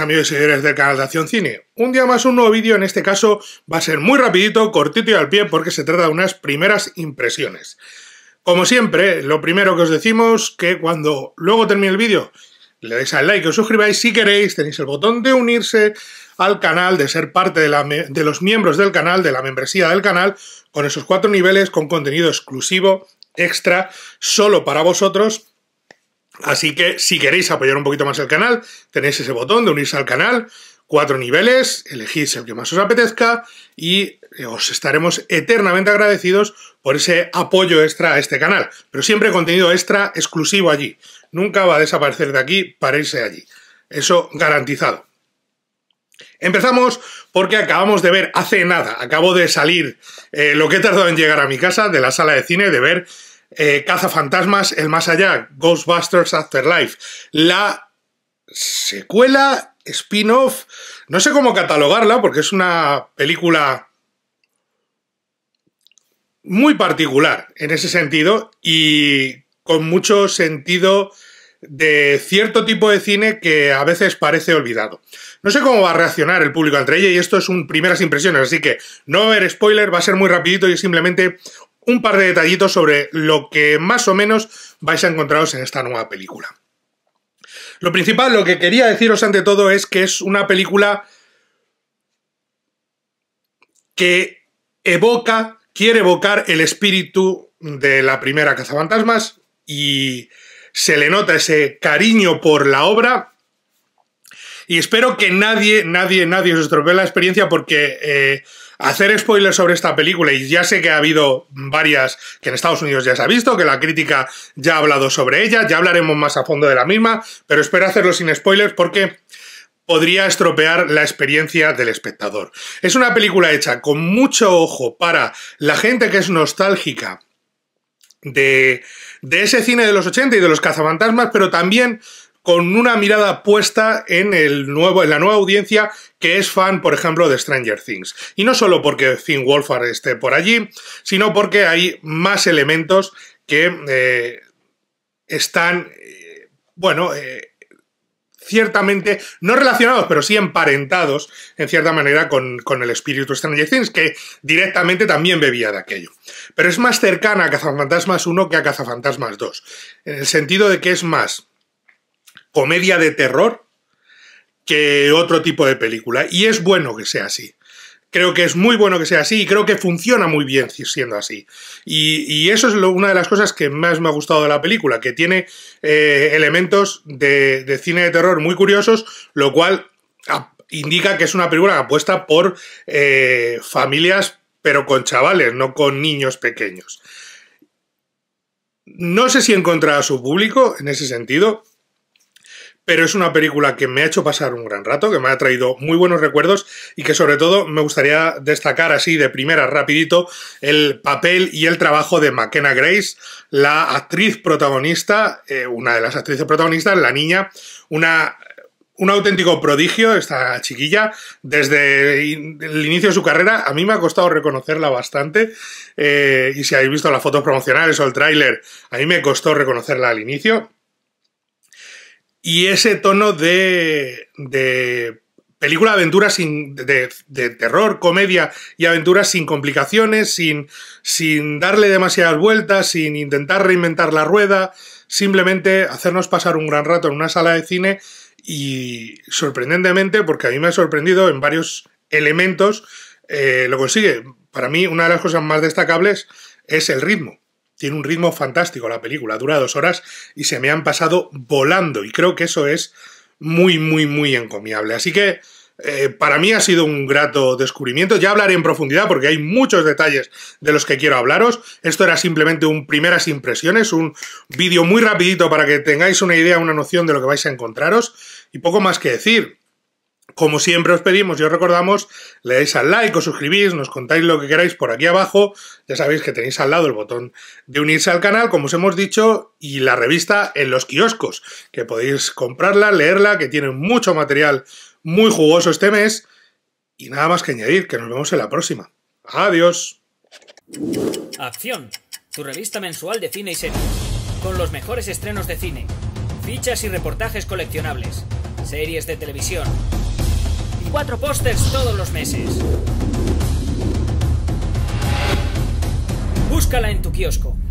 amigos y seguidores del canal de Acción Cine. Un día más un nuevo vídeo, en este caso va a ser muy rapidito, cortito y al pie porque se trata de unas primeras impresiones. Como siempre, lo primero que os decimos que cuando luego termine el vídeo le deis al like, os suscribáis si queréis, tenéis el botón de unirse al canal, de ser parte de, la de los miembros del canal, de la membresía del canal, con esos cuatro niveles, con contenido exclusivo, extra, solo para vosotros Así que si queréis apoyar un poquito más el canal, tenéis ese botón de unirse al canal, cuatro niveles, elegís el que más os apetezca y eh, os estaremos eternamente agradecidos por ese apoyo extra a este canal. Pero siempre contenido extra exclusivo allí. Nunca va a desaparecer de aquí para irse allí. Eso garantizado. Empezamos porque acabamos de ver hace nada, acabo de salir eh, lo que he tardado en llegar a mi casa de la sala de cine, de ver eh, Cazafantasmas, El Más Allá, Ghostbusters Afterlife, la secuela, spin-off, no sé cómo catalogarla porque es una película muy particular en ese sentido y con mucho sentido de cierto tipo de cine que a veces parece olvidado. No sé cómo va a reaccionar el público entre ella y esto es un primeras impresiones, así que no va a haber spoiler, va a ser muy rapidito y simplemente un par de detallitos sobre lo que más o menos vais a encontraros en esta nueva película. Lo principal, lo que quería deciros ante todo es que es una película que evoca, quiere evocar el espíritu de la primera Cazafantasmas y se le nota ese cariño por la obra y espero que nadie, nadie, nadie os estropee la experiencia porque eh, hacer spoilers sobre esta película, y ya sé que ha habido varias que en Estados Unidos ya se ha visto, que la crítica ya ha hablado sobre ella, ya hablaremos más a fondo de la misma, pero espero hacerlo sin spoilers porque podría estropear la experiencia del espectador. Es una película hecha con mucho ojo para la gente que es nostálgica de, de ese cine de los 80 y de los cazafantasmas, pero también con una mirada puesta en, el nuevo, en la nueva audiencia que es fan, por ejemplo, de Stranger Things. Y no solo porque Finn Wolfhard esté por allí, sino porque hay más elementos que eh, están, eh, bueno, eh, ciertamente, no relacionados, pero sí emparentados, en cierta manera, con, el espíritu de Stranger Things, que directamente también bebía de aquello. Pero es más cercana a Cazafantasmas 1 que a Cazafantasmas 2, en el sentido de que es más comedia de terror que otro tipo de película. Y es bueno que sea así. Creo que es muy bueno que sea así y creo que funciona muy bien siendo así. Y, eso es una de las cosas que más me ha gustado de la película, que tiene eh, elementos de, cine de terror muy curiosos, lo cual ah, indica que es una película apuesta por eh, familias, pero con chavales, no con niños pequeños. No sé si encontrará a su público en ese sentido, pero es una película que me ha hecho pasar un gran rato, que me ha traído muy buenos recuerdos y que sobre todo me gustaría destacar así de primera rapidito el papel y el trabajo de McKenna Grace, la actriz protagonista, eh, una de las actrices protagonistas, la niña, una un auténtico prodigio esta chiquilla. Desde el inicio de su carrera, a mí me ha costado reconocerla bastante. Eh, y si habéis visto las fotos promocionales o el tráiler, a mí me costó reconocerla al inicio. Y ese tono de, de película aventura sin, de, terror, comedia y aventuras sin complicaciones, sin, sin darle demasiadas vueltas, sin intentar reinventar la rueda, simplemente hacernos pasar un gran rato en una sala de cine y sorprendentemente, porque a mí me ha sorprendido en varios elementos, eh, lo consigue. Para mí una de las cosas más destacables es el ritmo. Tiene un ritmo fantástico la película, dura dos horas y se me han pasado volando y creo que eso es muy, muy, muy encomiable. Así que eh, para mí ha sido un grato descubrimiento. Ya hablaré en profundidad porque hay muchos detalles de los que quiero hablaros. Esto era simplemente un primeras impresiones, un vídeo muy rapidito para que tengáis una idea, una noción de lo que vais a encontraros y poco más que decir. Como siempre os pedimos y os recordamos, le dais al like, os suscribís, nos contáis lo que queráis por aquí abajo. Ya sabéis que tenéis al lado el botón de unirse al canal, como os hemos dicho, y la revista en los kioscos, que podéis comprarla, leerla, que tiene mucho material muy jugoso este mes. Y nada más que añadir, que nos vemos en la próxima. Adiós. Acción, tu revista mensual de cine y series, con los mejores estrenos de cine, fichas y reportajes coleccionables, series de televisión cuatro pósters todos los meses. Búscala en tu kiosco.